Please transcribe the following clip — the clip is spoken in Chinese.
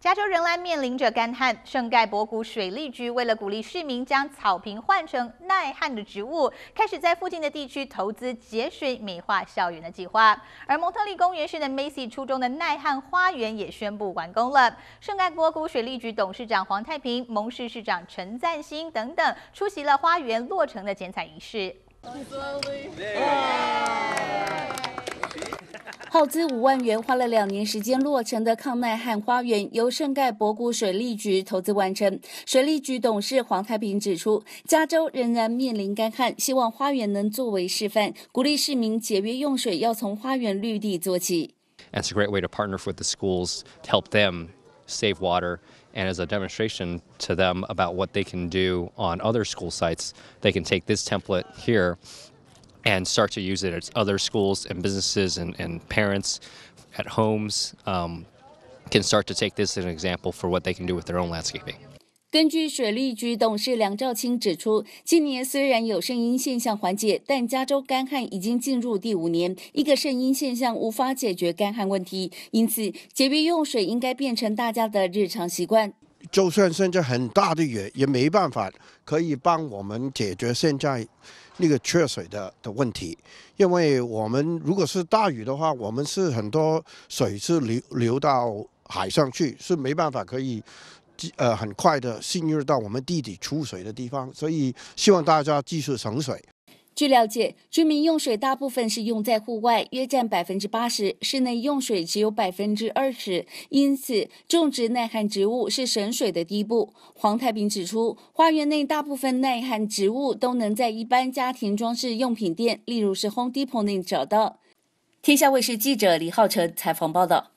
加州仍然面临着干旱。圣盖博谷水利局为了鼓励市民将草坪换成耐旱的植物，开始在附近的地区投资节水美化校园的计划。而蒙特利公园市的 Macy 初中的耐旱花园也宣布完工了。圣盖博谷水利局董事长黄太平、蒙市市长陈赞兴等等出席了花园落成的剪彩仪式。耗资五万元，花了两年时间落成的康奈翰花园，由盛盖博古水利局投资完成。水利局董事黄太平指出，加州仍然面临干旱，希望花园能作为示范，鼓励市民节约用水，要从花园绿地做起。It's a great way to partner with the schools, to help them save water, and as a demonstration to them about what they can do on other school sites. They can take this template here. and start to use it at other schools and businesses and, and parents at homes um, can start to take this as an example for what they can do with their own landscaping. 根据水利局董事梁兆清指出，近年虽然有渗阴现象缓解，但加州干旱已经进入第五年，一个渗阴现象无法解决干旱问题，因此节约用水应该变成大家的日常习惯。就算现在很大的雨也没办法，可以帮我们解决现在那个缺水的的问题。因为我们如果是大雨的话，我们是很多水是流流到海上去，是没办法可以呃很快的进入到我们地底储水的地方。所以希望大家继续省水。据了解，居民用水大部分是用在户外，约占百分之八十；室内用水只有百分之二十。因此，种植耐旱植物是省水的第一步。黄太平指出，花园内大部分耐旱植物都能在一般家庭装饰用品店，例如是 Home Depot 内找到。天下卫视记者李浩成采访报道。